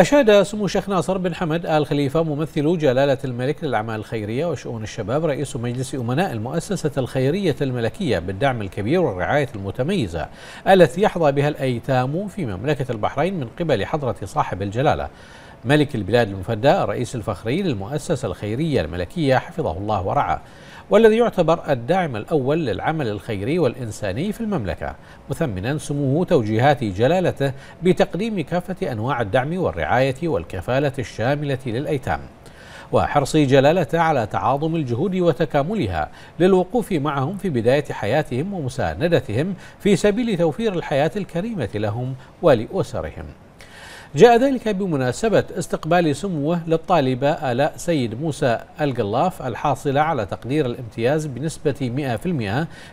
أشاد سمو الشيخ ناصر بن حمد آل خليفة ممثل جلالة الملك للأعمال الخيرية وشؤون الشباب رئيس مجلس أمناء المؤسسة الخيرية الملكية بالدعم الكبير والرعاية المتميزة التي يحظى بها الأيتام في مملكة البحرين من قبل حضرة صاحب الجلالة ملك البلاد المفدى الرئيس الفخري للمؤسسة الخيرية الملكية حفظه الله ورعاه والذي يعتبر الداعم الأول للعمل الخيري والإنساني في المملكة مثمنا سموه توجيهات جلالته بتقديم كافة أنواع الدعم والرعاية والكفالة الشاملة للأيتام وحرص جلالته على تعاظم الجهود وتكاملها للوقوف معهم في بداية حياتهم ومساندتهم في سبيل توفير الحياة الكريمة لهم ولأسرهم جاء ذلك بمناسبة استقبال سموه للطالبة آلاء سيد موسى القلاف الحاصلة على تقدير الامتياز بنسبة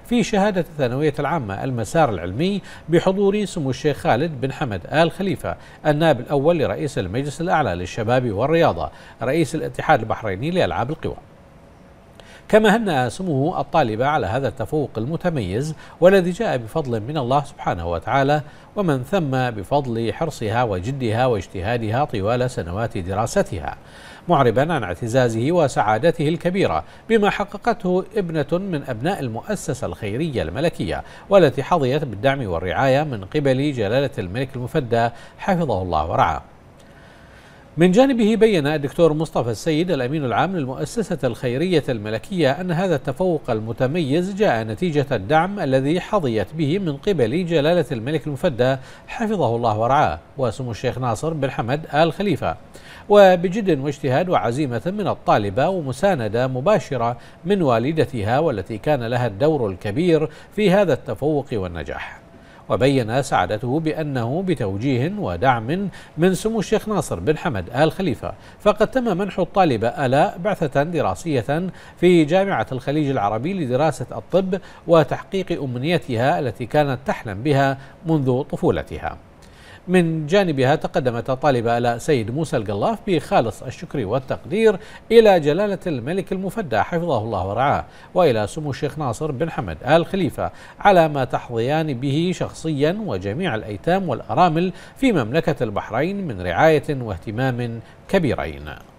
100% في شهادة الثانوية العامة المسار العلمي بحضور سمو الشيخ خالد بن حمد آل خليفة النائب الأول لرئيس المجلس الأعلى للشباب والرياضة رئيس الاتحاد البحريني لألعاب القوى كما هنأ سموه الطالبة على هذا التفوق المتميز والذي جاء بفضل من الله سبحانه وتعالى ومن ثم بفضل حرصها وجدها واجتهادها طوال سنوات دراستها معربا عن اعتزازه وسعادته الكبيرة بما حققته ابنة من أبناء المؤسسة الخيرية الملكية والتي حظيت بالدعم والرعاية من قبل جلالة الملك المفدى حفظه الله ورعاه من جانبه بين الدكتور مصطفى السيد الأمين العام للمؤسسة الخيرية الملكية أن هذا التفوق المتميز جاء نتيجة الدعم الذي حظيت به من قبل جلالة الملك المفدى حفظه الله ورعاه وسمو الشيخ ناصر بن حمد آل خليفة وبجد واجتهاد وعزيمة من الطالبة ومساندة مباشرة من والدتها والتي كان لها الدور الكبير في هذا التفوق والنجاح وبين سعادته بأنه بتوجيه ودعم من سمو الشيخ ناصر بن حمد آل خليفة فقد تم منح الطالبة آلاء بعثة دراسية في جامعة الخليج العربي لدراسة الطب وتحقيق أمنيتها التي كانت تحلم بها منذ طفولتها من جانبها تقدمت الطالبة ألاء سيد موسى القلاف بخالص الشكر والتقدير إلى جلالة الملك المفدى حفظه الله ورعاه وإلى سمو الشيخ ناصر بن حمد آل خليفة على ما تحظيان به شخصيا وجميع الأيتام والأرامل في مملكة البحرين من رعاية واهتمام كبيرين